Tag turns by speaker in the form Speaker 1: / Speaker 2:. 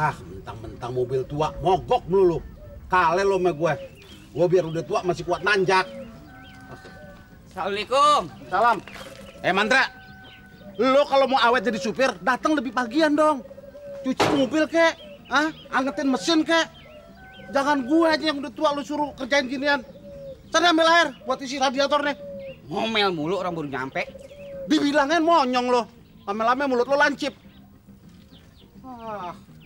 Speaker 1: Ah, mentang-mentang mobil tua, mogok melulu. Kale lo sama gue. Gue biar udah tua masih kuat nanjak. Assalamualaikum. Salam. Eh Mantra, lo kalau mau awet jadi supir, datang lebih pagian dong. Cuci mobil kek, ah, angetin mesin kek. Jangan gue aja yang udah tua lo suruh kerjain ginian. Sana ambil air buat isi radiator nih. Ngomel mulu orang baru nyampe. Dibilangin monyong lo. Lama-lama mulut lo lancip.
Speaker 2: Ah.